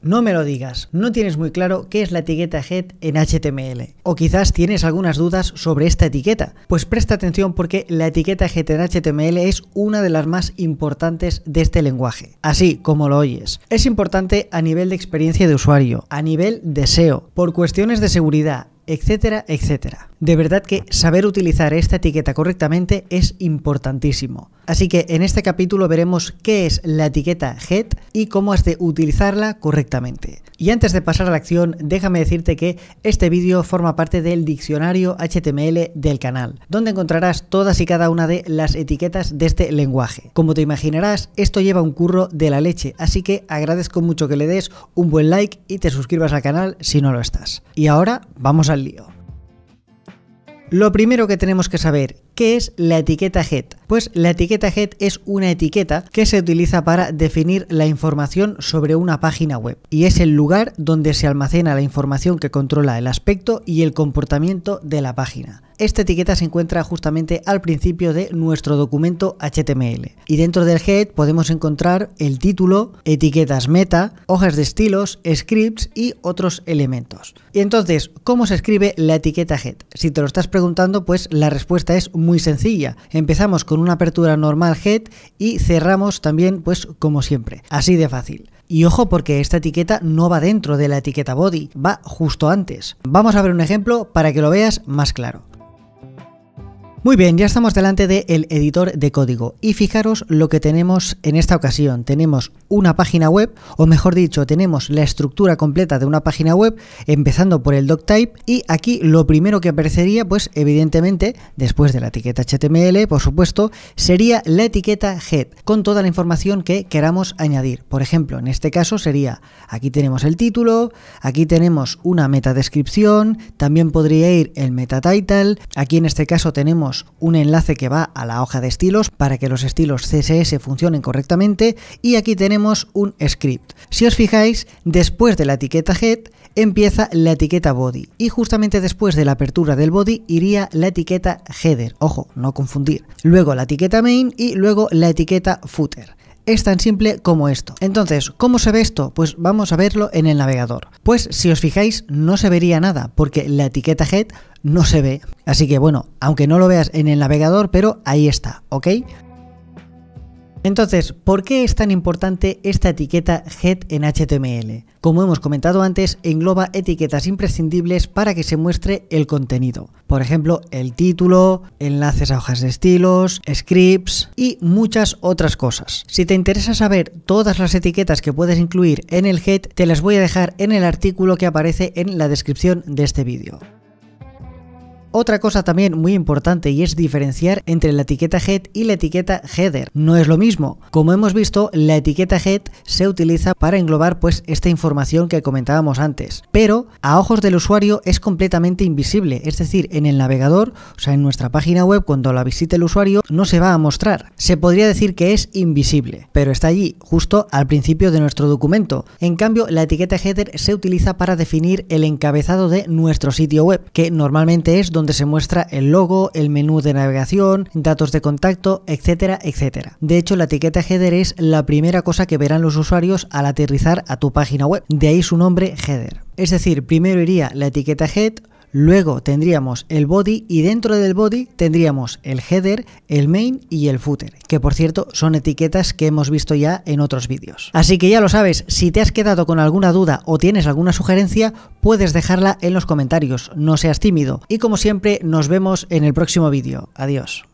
No me lo digas, no tienes muy claro qué es la etiqueta head en HTML. O quizás tienes algunas dudas sobre esta etiqueta. Pues presta atención porque la etiqueta head en HTML es una de las más importantes de este lenguaje. Así como lo oyes. Es importante a nivel de experiencia de usuario, a nivel de SEO, por cuestiones de seguridad, etcétera, etcétera. De verdad que saber utilizar esta etiqueta correctamente es importantísimo. Así que en este capítulo veremos qué es la etiqueta head y cómo has de utilizarla correctamente. Y antes de pasar a la acción, déjame decirte que este vídeo forma parte del diccionario HTML del canal, donde encontrarás todas y cada una de las etiquetas de este lenguaje. Como te imaginarás, esto lleva un curro de la leche, así que agradezco mucho que le des un buen like y te suscribas al canal si no lo estás. Y ahora, vamos al lío. Lo primero que tenemos que saber, ¿qué es la etiqueta head? Pues la etiqueta head es una etiqueta que se utiliza para definir la información sobre una página web y es el lugar donde se almacena la información que controla el aspecto y el comportamiento de la página. Esta etiqueta se encuentra justamente al principio de nuestro documento HTML. Y dentro del head podemos encontrar el título, etiquetas meta, hojas de estilos, scripts y otros elementos. Y entonces, ¿cómo se escribe la etiqueta head? Si te lo estás preguntando, pues la respuesta es muy sencilla. Empezamos con una apertura normal head y cerramos también pues como siempre. Así de fácil. Y ojo porque esta etiqueta no va dentro de la etiqueta body, va justo antes. Vamos a ver un ejemplo para que lo veas más claro. Muy bien, ya estamos delante del el editor de código y fijaros lo que tenemos en esta ocasión. Tenemos una página web, o mejor dicho, tenemos la estructura completa de una página web, empezando por el doctype y aquí lo primero que aparecería, pues evidentemente, después de la etiqueta HTML, por supuesto, sería la etiqueta head, con toda la información que queramos añadir. Por ejemplo, en este caso sería, aquí tenemos el título, aquí tenemos una meta descripción también podría ir el meta title, aquí en este caso tenemos un enlace que va a la hoja de estilos para que los estilos CSS funcionen correctamente y aquí tenemos un script. Si os fijáis, después de la etiqueta head empieza la etiqueta body y justamente después de la apertura del body iría la etiqueta header, ojo, no confundir. Luego la etiqueta main y luego la etiqueta footer es tan simple como esto. Entonces, ¿cómo se ve esto? Pues vamos a verlo en el navegador. Pues si os fijáis, no se vería nada, porque la etiqueta head no se ve. Así que bueno, aunque no lo veas en el navegador, pero ahí está, ¿ok? Entonces, ¿por qué es tan importante esta etiqueta head en HTML? Como hemos comentado antes, engloba etiquetas imprescindibles para que se muestre el contenido. Por ejemplo, el título, enlaces a hojas de estilos, scripts y muchas otras cosas. Si te interesa saber todas las etiquetas que puedes incluir en el head, te las voy a dejar en el artículo que aparece en la descripción de este vídeo. Otra cosa también muy importante y es diferenciar entre la etiqueta head y la etiqueta header. No es lo mismo. Como hemos visto, la etiqueta head se utiliza para englobar pues esta información que comentábamos antes, pero a ojos del usuario es completamente invisible, es decir, en el navegador, o sea, en nuestra página web cuando la visite el usuario no se va a mostrar. Se podría decir que es invisible, pero está allí justo al principio de nuestro documento. En cambio, la etiqueta header se utiliza para definir el encabezado de nuestro sitio web, que normalmente es donde donde se muestra el logo, el menú de navegación, datos de contacto, etcétera, etcétera. De hecho, la etiqueta header es la primera cosa que verán los usuarios al aterrizar a tu página web, de ahí su nombre header. Es decir, primero iría la etiqueta head, Luego tendríamos el body y dentro del body tendríamos el header, el main y el footer, que por cierto son etiquetas que hemos visto ya en otros vídeos. Así que ya lo sabes, si te has quedado con alguna duda o tienes alguna sugerencia, puedes dejarla en los comentarios, no seas tímido. Y como siempre, nos vemos en el próximo vídeo. Adiós.